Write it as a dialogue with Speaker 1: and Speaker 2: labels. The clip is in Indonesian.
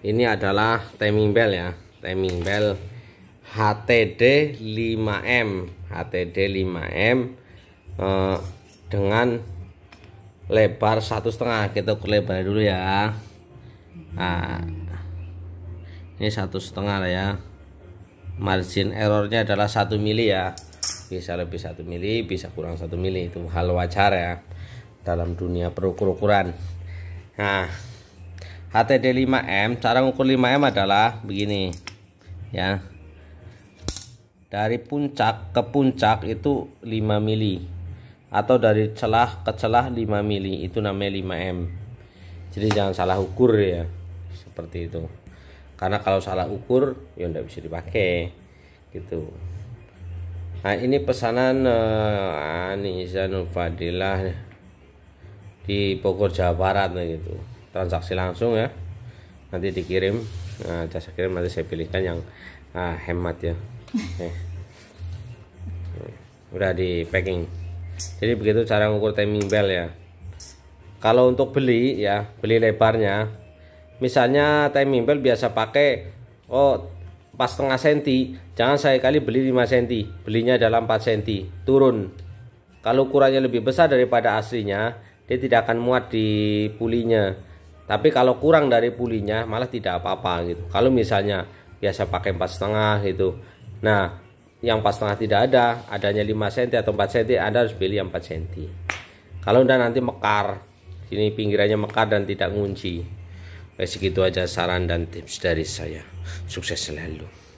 Speaker 1: ini adalah timing bell ya timing bell HTD 5M HTD 5M eh, dengan lebar satu setengah kita ukur lebar dulu ya nah, ini satu setengah ya margin errornya adalah satu mili ya bisa lebih satu mili bisa kurang satu mili itu hal wajar ya dalam dunia perukur-ukuran nah HTD 5M cara ngukur 5M adalah begini ya dari puncak ke puncak itu 5 mili atau dari celah ke celah 5 mili itu namanya 5M jadi jangan salah ukur ya seperti itu karena kalau salah ukur ya tidak bisa dipakai gitu nah ini pesanan uh, eh, Anisa Fadilah di Bogor Jawa Barat gitu transaksi langsung ya nanti dikirim nah, jasa kirim nanti saya pilihkan yang ah, hemat ya okay. udah di packing jadi begitu cara ngukur timing bell ya kalau untuk beli ya beli lebarnya misalnya timing bell biasa pakai oh pas setengah senti jangan saya kali beli 5 senti belinya dalam 4 senti turun kalau ukurannya lebih besar daripada aslinya dia tidak akan muat di pulinya tapi kalau kurang dari pulinya malah tidak apa-apa gitu kalau misalnya biasa pakai empat setengah gitu nah yang empat setengah tidak ada adanya 5 cm atau 4 cm anda harus pilih yang 4 cm kalau udah nanti mekar sini pinggirannya mekar dan tidak ngunci kayak segitu aja saran dan tips dari saya sukses selalu